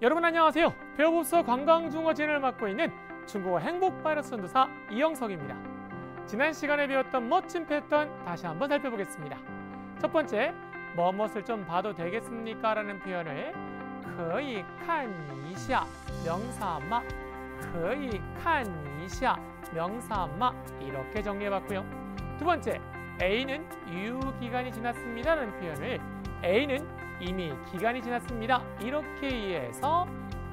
여러분 안녕하세요. 배우봅스 관광중어 진을 맡고 있는 중국어 행복바이러스 전도사 이영석입니다. 지난 시간에 배웠던 멋진 패턴 다시 한번 살펴보겠습니다. 첫 번째, 뭐엇을좀 봐도 되겠습니까? 라는 표현을 거의 칸이샤 명사마 거의 칸이샤 명사마 이렇게 정리해봤고요. 두 번째, A는 유효기간이 지났습니다라는 표현을 A는 이미 기간이 지났습니다. 이렇게 이해해서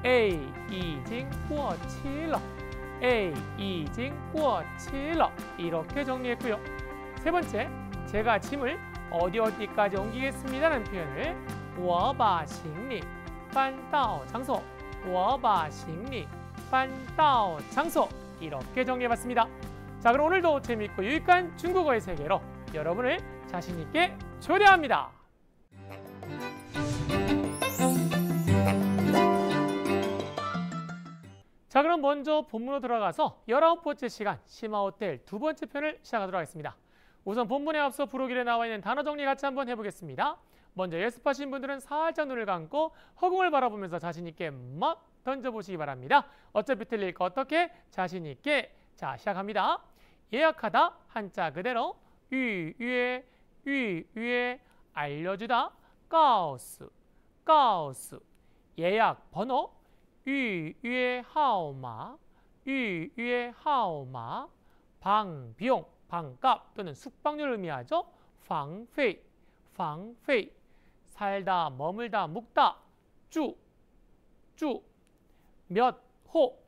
A 已经过期了. E A 已经过期了. E 이렇게 정리했고요. 세 번째, 제가 짐을 어디 어디까지 옮기겠습니다라는 표현을 我把行李搬到 장소 我把行李搬到 장소 이렇게 정리해봤습니다. 자 그럼 오늘도 재미있고 유익한 중국어의 세계로 여러분을 자신있게 초대합니다. 자 그럼 먼저 본문으로 들어가서 열아홉 번째 시간 심화호텔 두 번째 편을 시작하도록 하겠습니다. 우선 본문에 앞서 부록일에 나와 있는 단어 정리 같이 한번 해보겠습니다. 먼저 예습하신 분들은 살짝 눈을 감고 허공을 바라보면서 자신 있게 막 던져보시기 바랍니다. 어차피 틀릴 거 어떻게? 자신 있게. 자 시작합니다. 예약하다 한자 그대로 위 위에 위 위에 알려주다 가오스 가오스 예약 번호 预约号码,预约号码, 방비용, 방값 또는 숙박료를 의미하죠. 방페방페 살다, 머물다, 묵다, 주, 주, 몇 호,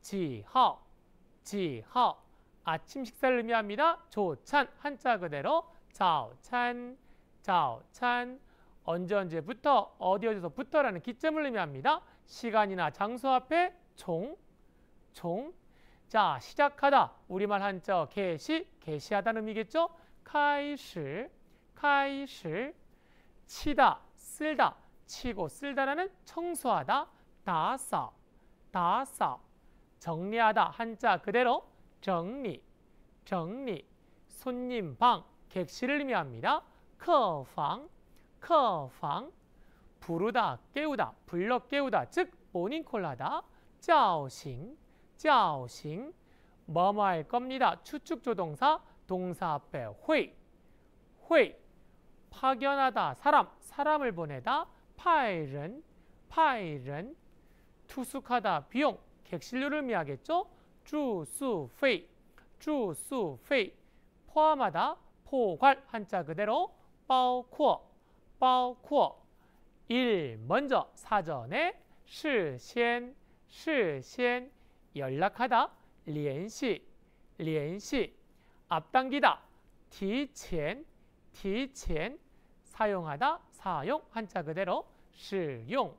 지하, 지하, 아침 식사를 의미합니다. 조찬, 한자 그대로 자찬, 자찬, 언제 언제부터, 어디 어디서부터라는 기점을 의미합니다. 시간이나 장소 앞에 종, 종. 자, 시작하다. 우리말 한자 개시, 개시하다는 의미겠죠? 카이시, 카이시. 치다, 쓸다. 치고 쓸다라는 청소하다, 다사, 다사. 정리하다 한자 그대로 정리, 정리. 손님 방, 객실을 의미합니다. 커방, 커방. 부르다, 깨우다, 불러 깨우다, 즉 모닝콜하다, 짜오싱, 짜오싱, 뭐뭐 할 겁니다. 추측조동사, 동사 앞에 회회 파견하다, 사람, 사람을 보내다, 파일은, 파일은, 투숙하다, 비용, 객실료를 미하겠죠? 주수페주수페 포함하다, 포괄, 한자 그대로, 包括,包括일 먼저 사전에 시엔 시엔 연락하다 리联系 리联系 앞당기다 티前 티前 사용하다 사용 한자 그대로 시용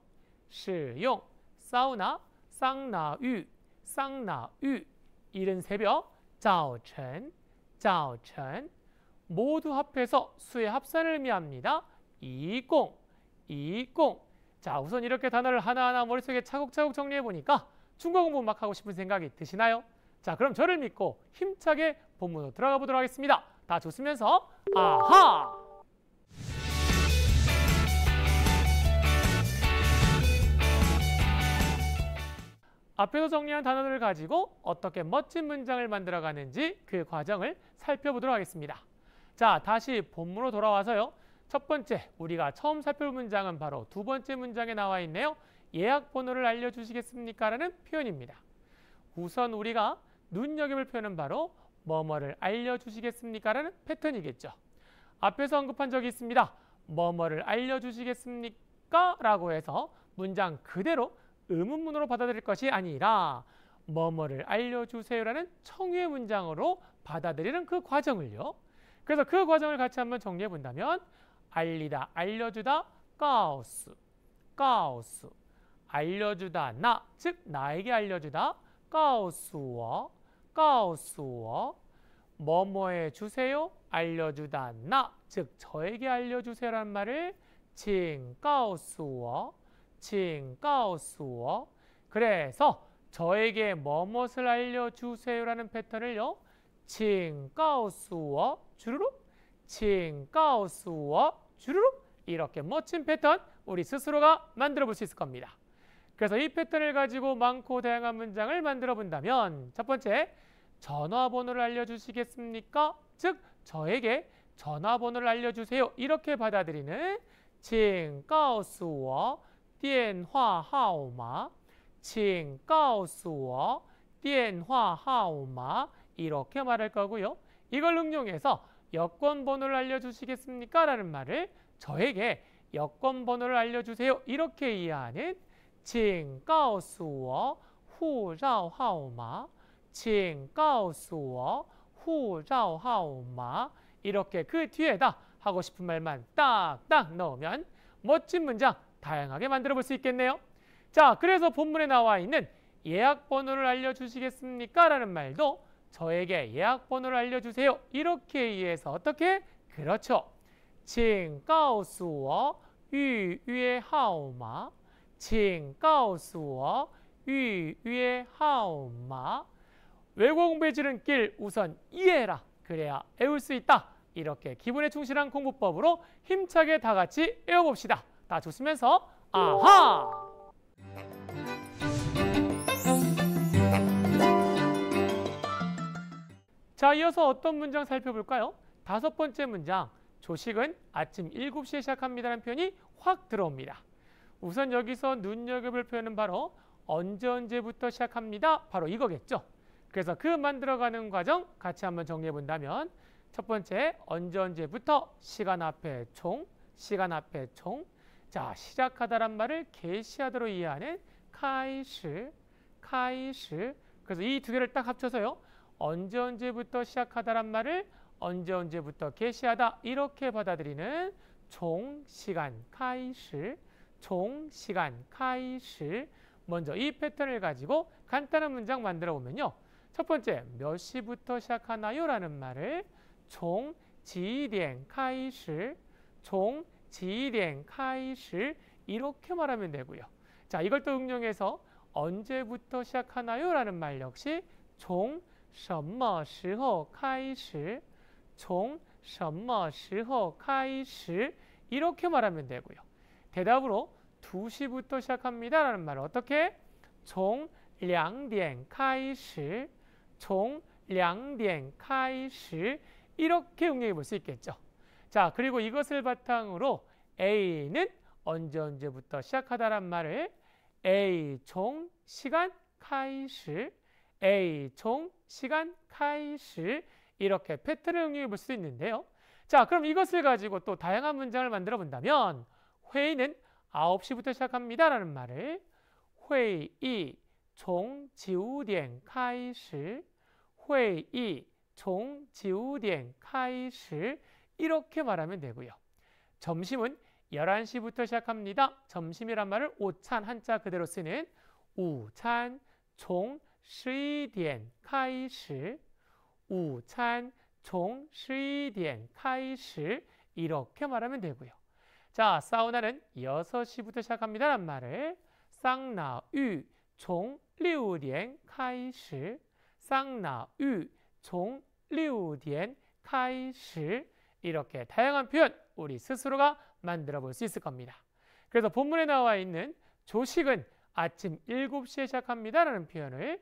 시용 사우나 쌍나유 쌍나유 이른 새벽 早晨早晨 모두 합해서 수의 합산을 의미합니다. 이공 이공. 자, 우선 이렇게 단어를 하나하나 머릿속에 차곡차곡 정리해 보니까 중국 공부 막 하고 싶은 생각이 드시나요? 자, 그럼 저를 믿고 힘차게 본문으로 들어가 보도록 하겠습니다. 다 좋으면서 아하! 앞에서 정리한 단어들을 가지고 어떻게 멋진 문장을 만들어가는지 그 과정을 살펴보도록 하겠습니다. 자, 다시 본문으로 돌아와서요. 첫 번째, 우리가 처음 살펴볼 문장은 바로 두 번째 문장에 나와 있네요. 예약 번호를 알려주시겠습니까? 라는 표현입니다. 우선 우리가 눈여겨볼 표현은 바로 뭐뭐를 알려주시겠습니까? 라는 패턴이겠죠. 앞에서 언급한 적이 있습니다. 뭐뭐를 알려주시겠습니까? 라고 해서 문장 그대로 의문문으로 받아들일 것이 아니라 뭐뭐를 알려주세요라는 청유의 문장으로 받아들이는 그 과정을요. 그래서 그 과정을 같이 한번 정리해 본다면 알리다, 알려주다, 가우스, 가우스. 알려주다, 나, 즉 나에게 알려주다, 가우스워, 가우스워. 뭐뭐해 주세요, 알려주다, 나, 즉 저에게 알려주세요라는 말을 칭가우스워, 칭가우스워. 그래서 저에게 뭐뭐을 알려주세요라는 패턴을요. 칭가우스워 주르륵 칭가오수어 주르륵 이렇게 멋진 패턴 우리 스스로가 만들어 볼 수 있을 겁니다. 그래서 이 패턴을 가지고 많고 다양한 문장을 만들어 본다면 첫 번째, 전화번호를 알려주시겠습니까? 즉, 저에게 전화번호를 알려주세요. 이렇게 받아들이는 请告诉我电话号码请告诉我电话号码 이렇게 말할 거고요. 이걸 응용해서 여권 번호를 알려주시겠습니까? 라는 말을 저에게 여권 번호를 알려주세요. 이렇게 이해하는 请告诉我护照号码,请告诉我护照号码 이렇게 그 뒤에다 하고 싶은 말만 딱딱 넣으면 멋진 문장 다양하게 만들어 볼 수 있겠네요. 자, 그래서 본문에 나와 있는 예약 번호를 알려주시겠습니까? 라는 말도 저에게 예약번호를 알려주세요. 이렇게 이해해서 어떻게? 그렇죠. 请告诉我预约号码请告诉我预约号码 외고 공부에 지른 길 우선 이해해라. 그래야 외울 수 있다. 이렇게 기분에 충실한 공부법으로 힘차게 다 같이 외워봅시다. 다 좋으면서 아하! 자, 이어서 어떤 문장 살펴볼까요? 다섯 번째 문장, 조식은 아침 7시에 시작합니다라는 표현이 확 들어옵니다. 우선 여기서 눈여겨볼 표현은 바로 언제 언제부터 시작합니다. 바로 이거겠죠. 그래서 그 만들어가는 과정 같이 한번 정리해본다면 첫 번째 언제 언제부터 시간 앞에 총, 시간 앞에 총. 자, 시작하다란 말을 개시하도록 이해하는 카이시, 카이시. 그래서 이 두 개를 딱 합쳐서요. 언제 언제부터 시작하다란 말을 언제 언제부터 개시하다 이렇게 받아들이는 종시간 카이시 종시간 카이시 먼저 이 패턴을 가지고 간단한 문장 만들어 보면요. 첫 번째 몇 시부터 시작하나요? 라는 말을 종 지디엔 카이시 종 지디엔 카이시 이렇게 말하면 되고요. 자 이걸 또 응용해서 언제부터 시작하나요? 라는 말 역시 종 什么时候开始从什么时候开始이렇게 말하면 되고요. 대답으로 2시부터 시작합니다 라는 말 어떻게? 从两点开始从两点开始 이렇게 응용해 볼 수 있겠죠. 자, 그리고 이것을 바탕으로 A는 언제 언제부터 시작하다란 말을 A 총 시간 开始 A 총 시간, 카이, 시 이렇게 패턴을 응용해 볼 수 있는데요. 자, 그럼 이것을 가지고 또 다양한 문장을 만들어 본다면 회의는 9시부터 시작합니다 라는 말을 회의 종지우9카이始 회의 종 9點 開始 이렇게 말하면 되고요. 점심은 11시부터 시작합니다. 점심이란 말을 오찬 한자 그대로 쓰는 우찬 종1 1点开始,午餐从1 1点开始 이렇게 말하면 되고요. 자, 사우나는 6시부터 시작합니다란 말을 쌍나유 총 6点 开始 쌍나유 총 6点 开始 이렇게 다양한 표현 우리 스스로가 만들어 볼 수 있을 겁니다. 그래서 본문에 나와 있는 조식은 아침 7시에 시작합니다라는 표현을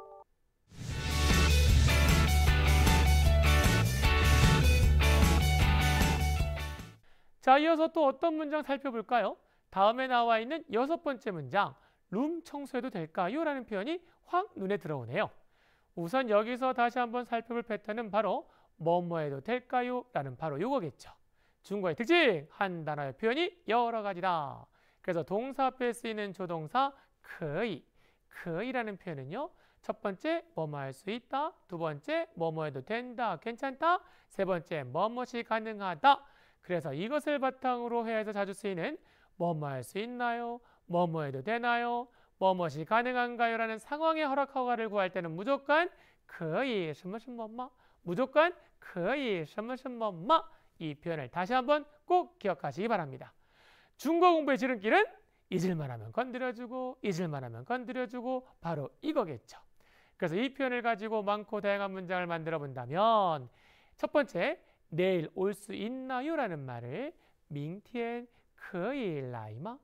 자, 이어서 또 어떤 문장 살펴볼까요? 다음에 나와 있는 여섯 번째 문장, 룸 청소해도 될까요? 라는 표현이 확 눈에 들어오네요. 우선 여기서 다시 한번 살펴볼 패턴은 바로 뭐뭐 해도 될까요? 라는 바로 이거겠죠. 중국어의 특징, 한 단어의 표현이 여러 가지다. 그래서 동사 앞에 쓰이는 조동사 그이, 그이라는 표현은요. 첫 번째 뭐뭐 할 수 있다. 두 번째 뭐뭐 해도 된다, 괜찮다. 세 번째 뭐뭐시 가능하다. 그래서 이것을 바탕으로 해서 자주 쓰이는 뭐뭐 할 수 있나요? 뭐뭐 해도 되나요? 뭐뭐시 가능한가요? 라는 상황의 허락 허가를 구할 때는 무조건 그이 스무슨 뭐마 무조건 그이 스무슨 뭐마 이 표현을 다시 한번 꼭 기억하시기 바랍니다. 중고 공부의 지름길은 잊을만 하면 건드려주고 잊을만 하면 건드려주고 바로 이거겠죠. 그래서 이 표현을 가지고 많고 다양한 문장을 만들어 본다면 첫 번째 내일 올 수 있나요? 라는 말을 민티엔 그일라이마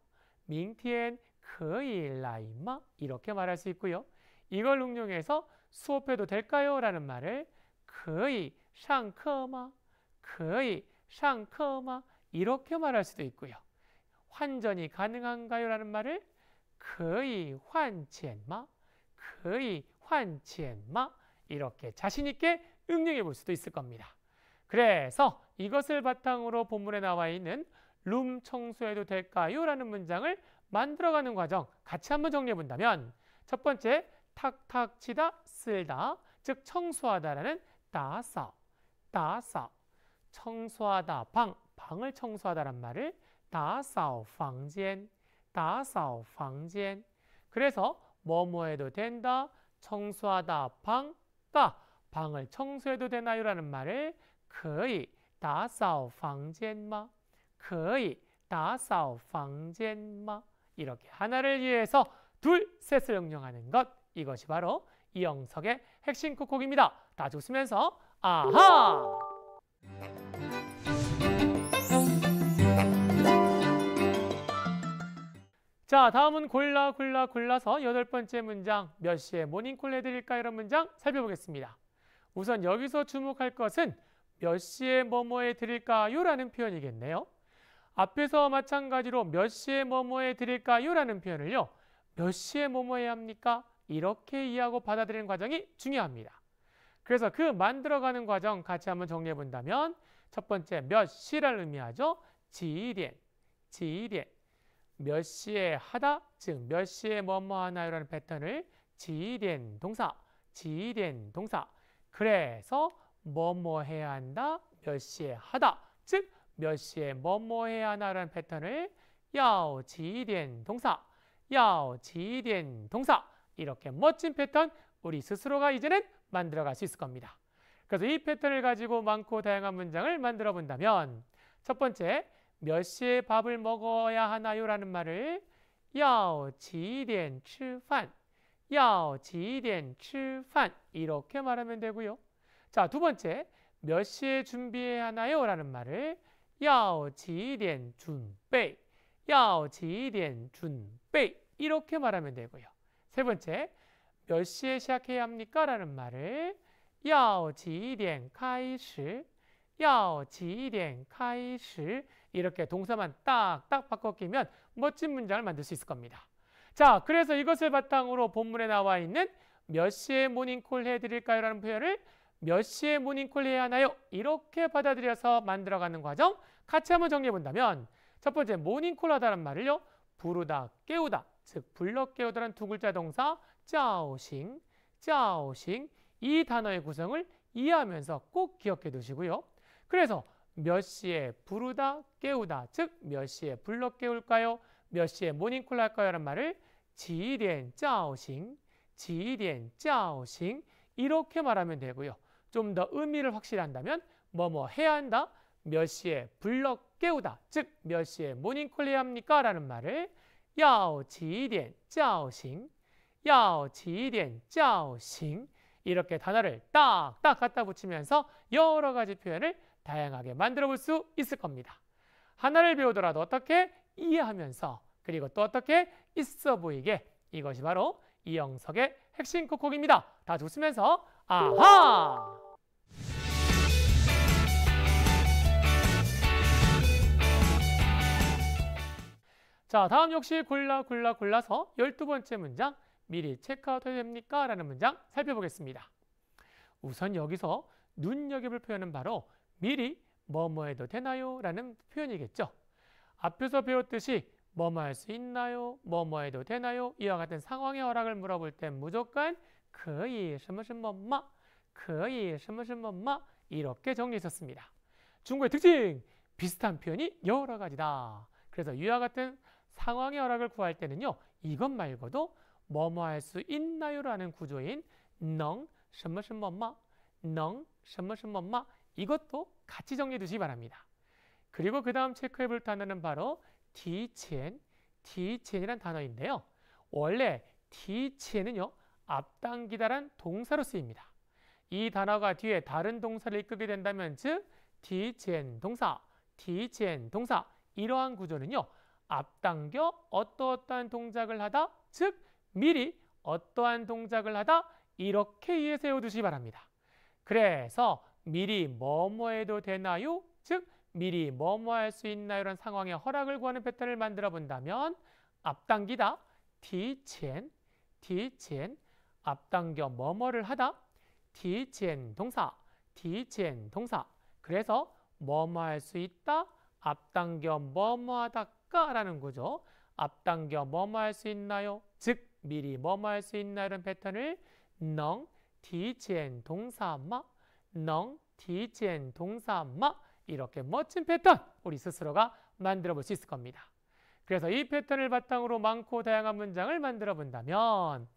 민티엔 그일라이마 이렇게 말할 수 있고요. 이걸 응용해서 수업해도 될까요? 라는 말을 그이 상크마 그이 상크마 이렇게 말할 수도 있고요. 환전이 가능한가요? 라는 말을 그이 환첸마 그이 환첸마 이렇게 자신 있게 응용해 볼 수도 있을 겁니다. 그래서 이것을 바탕으로 본문에 나와 있는 룸 청소해도 될까요? 라는 문장을 만들어가는 과정 같이 한번 정리해 본다면 첫 번째 탁탁 치다 쓸다 즉 청소하다라는 따사 따사 청소하다 방 방을 청소하다란 말을 따사오 방젠 따사오 방젠 그래서 뭐 뭐 해도 된다 청소하다 방따 방을 청소해도 되나요? 라는 말을 可以打扫房间吗?可以打扫房间吗? 이렇게 하나를 위해서 둘, 셋을 응용하는 것 이것이 바로 이영석의 핵심 콕콕입니다. 다 웃으면서 아하! 자, 다음은 골라 골라 골라서 여덟 번째 문장 몇 시에 모닝콜 해드릴까 이런 문장 살펴보겠습니다. 우선 여기서 주목할 것은 몇 시에 뭐뭐에 드릴까요? 라는 표현이겠네요. 앞에서 마찬가지로 몇 시에 뭐뭐에 드릴까요? 라는 표현을요. 몇 시에 뭐뭐에 합니까? 이렇게 이해하고 받아들이는 과정이 중요합니다. 그래서 그 만들어가는 과정 같이 한번 정리해 본다면 첫 번째 몇 시를 의미하죠. 지리엔, 지리엔. 몇 시에 하다, 즉 몇 시에 뭐뭐 하나요? 라는 패턴을 지리엔 동사, 지리엔 동사. 그래서 뭐뭐 뭐 해야 한다, 몇 시에 하다, 즉 몇 시에 뭐뭐 뭐 해야 하나라는 패턴을 야오지된 동사, 야오지된 동사 이렇게 멋진 패턴 우리 스스로가 이제는 만들어갈 수 있을 겁니다. 그래서 이 패턴을 가지고 많고 다양한 문장을 만들어 본다면 첫 번째, 몇 시에 밥을 먹어야 하나요? 라는 말을 要지된吃饭要지된吃饭 이렇게 말하면 되고요. 자, 두 번째. 몇 시에 준비해야 하나요? 라는 말을 要几点准备?要几点准备? 이렇게 말하면 되고요. 세 번째. 몇 시에 시작해야 합니까? 라는 말을 要几点开始?要几点开始? 이렇게 동사만 딱딱 바꿔 끼면 멋진 문장을 만들 수 있을 겁니다. 자, 그래서 이것을 바탕으로 본문에 나와 있는 몇 시에 모닝콜 해드릴까요? 라는 표현을 몇 시에 모닝콜 해야 하나요? 이렇게 받아들여서 만들어가는 과정 같이 한번 정리해 본다면 첫 번째 모닝콜 하다란 말을요. 부르다, 깨우다, 즉 불러 깨우다란 두 글자 동사 짜오싱, 짜오싱 이 단어의 구성을 이해하면서 꼭 기억해 두시고요. 그래서 몇 시에 부르다, 깨우다, 즉 몇 시에 불러 깨울까요? 몇 시에 모닝콜 할까요? 라는 말을 지이덴 짜오싱, 지이덴 짜오싱 이렇게 말하면 되고요. 좀더 의미를 확실히 한다면 뭐뭐 뭐 해야 한다, 몇 시에 불러 깨우다, 즉 몇 시에 모닝콜 해야 합니까? 라는 말을 要起点叫醒,要起点叫醒 이렇게 단어를 딱딱 갖다 붙이면서 여러 가지 표현을 다양하게 만들어 볼 수 있을 겁니다. 하나를 배우더라도 어떻게 이해하면서 그리고 또 어떻게 있어 보이게 이것이 바로 이영석의 핵심 콕콕입니다. 다좋으면서 아하! 자, 다음 역시 골라 골라 골라서 열두 번째 문장 미리 체크아웃 해도 됩니까? 라는 문장 살펴보겠습니다. 우선 여기서 눈여겨볼 표현은 바로 미리 뭐뭐 해도 되나요? 라는 표현이겠죠. 앞에서 배웠듯이 뭐뭐 할수 있나요? 뭐뭐 해도 되나요? 이와 같은 상황의 허락을 물어볼 땐 무조건 거의 什么什么마 거의 什么什么마 이렇게 정리했었습니다. 중국의 특징! 비슷한 표현이 여러 가지다. 그래서 유아 같은 상황의 허락을 구할 때는요. 이것 말고도 뭐뭐 할 수 있나요? 라는 구조인 능, 什么什么마 능, 什么什么마 이것도 같이 정리해 두시기 바랍니다. 그리고 그 다음 체크해 볼 단어는 바로 디첸, 디첸이란 단어인데요. 원래 디첸은요. 앞당기다란 동사로 쓰입니다. 이 단어가 뒤에 다른 동사를 이끌게 된다면 즉디지 동사, 디지 동사 이러한 구조는요. 앞당겨 어떠어떠한 동작을 하다 즉 미리 어떠한 동작을 하다 이렇게 이해 세워두시기 바랍니다. 그래서 미리 뭐뭐 해도 되나요? 즉 미리 뭐뭐 할 수 있나요? 이런 상황에 허락을 구하는 패턴을 만들어 본다면 앞당기다, 디첸디첸 앞당겨 뭐뭐를 하다 디첸 동사 디첸 동사 그래서 뭐뭐 할 수 있다 앞당겨 뭐뭐 하다까 라는 거죠 앞당겨 뭐뭐 할 수 있나요 즉 미리 뭐뭐 할 수 있나 이런 패턴을 넝 디첸 동사 마넝 디첸 동사 마 이렇게 멋진 패턴 우리 스스로가 만들어 볼 수 있을 겁니다 그래서 이 패턴을 바탕으로 많고 다양한 문장을 만들어 본다면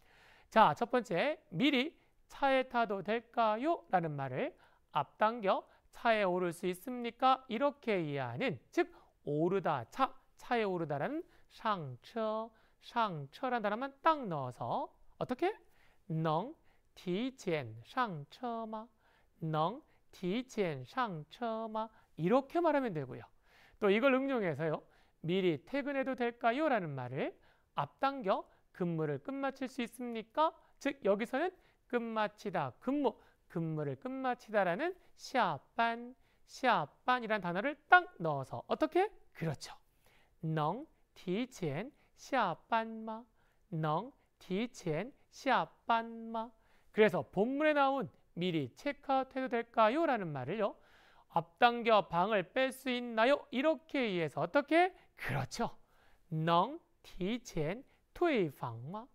자, 첫 번째, 미리 차에 타도 될까요? 라는 말을 앞당겨 차에 오를 수 있습니까? 이렇게 이해하는, 즉, 오르다, 차, 차에 오르다라는 상처, 상처란 단어만 딱 넣어서 어떻게? 능, 디젠, 상처마, 능, 디젠, 상처마 이렇게 말하면 되고요. 또 이걸 응용해서요. 미리 퇴근해도 될까요? 라는 말을 앞당겨 근무를 끝마칠 수 있습니까? 즉 여기서는 끝마치다, 근무, 근무를 끝마치다라는 시아반, 시아반이란 단어를 딱 넣어서 어떻게? 그렇죠. 넝디첸 시아반마, 넝디첸 시아반마. 그래서 본문에 나온 미리 체크아웃해도 될까요? 라는 말을요. 앞당겨 방을 뺄 수 있나요? 이렇게 이해해서 어떻게? 그렇죠. 넝디첸 退房吗?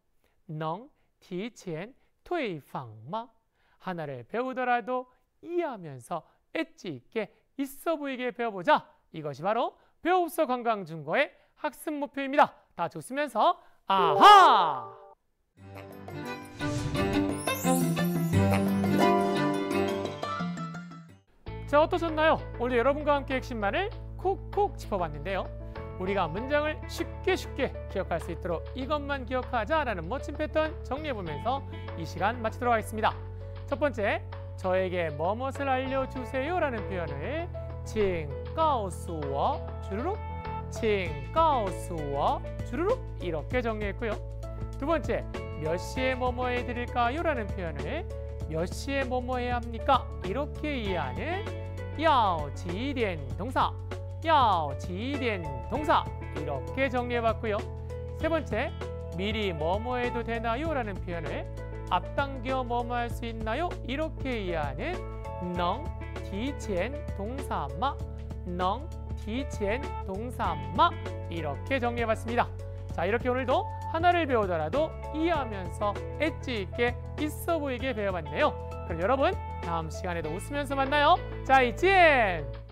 능, 提前,退房吗? 하나를 배우더라도 이해하면서 엣지 있게 있어 보이게 배워보자. 이것이 바로 배우서 관광 중고의 학습 목표입니다. 다 좋으면서 아하! 자 어떠셨나요? 오늘 여러분과 함께 핵심만을 콕콕 짚어봤는데요. 우리가 문장을 쉽게 쉽게 기억할 수 있도록 이것만 기억하자라는 멋진 패턴 정리해보면서 이 시간 마치도록 하겠습니다. 첫 번째, 저에게 뭐뭐을 알려주세요라는 표현을 칭가오스워 주르륵 칭가오스워 주르륵 이렇게 정리했고요. 두 번째, 몇 시에 뭐뭐 해드릴까요? 라는 표현을 몇 시에 뭐뭐 해야 합니까? 이렇게 이해하는 야오 지디엔 동사 뼈, 지된 동사 이렇게 정리해봤고요. 세 번째, 미리 뭐뭐 해도 되나요? 라는 표현을 앞당겨 뭐뭐 할 수 있나요? 이렇게 이해하는 능, 디첸, 동사, 마 능, 디첸, 동사, 마 이렇게 정리해봤습니다. 자 이렇게 오늘도 하나를 배우더라도 이해하면서 엣지 있게 있어 보이게 배워봤네요. 그럼 여러분 다음 시간에도 웃으면서 만나요. 자 이젠!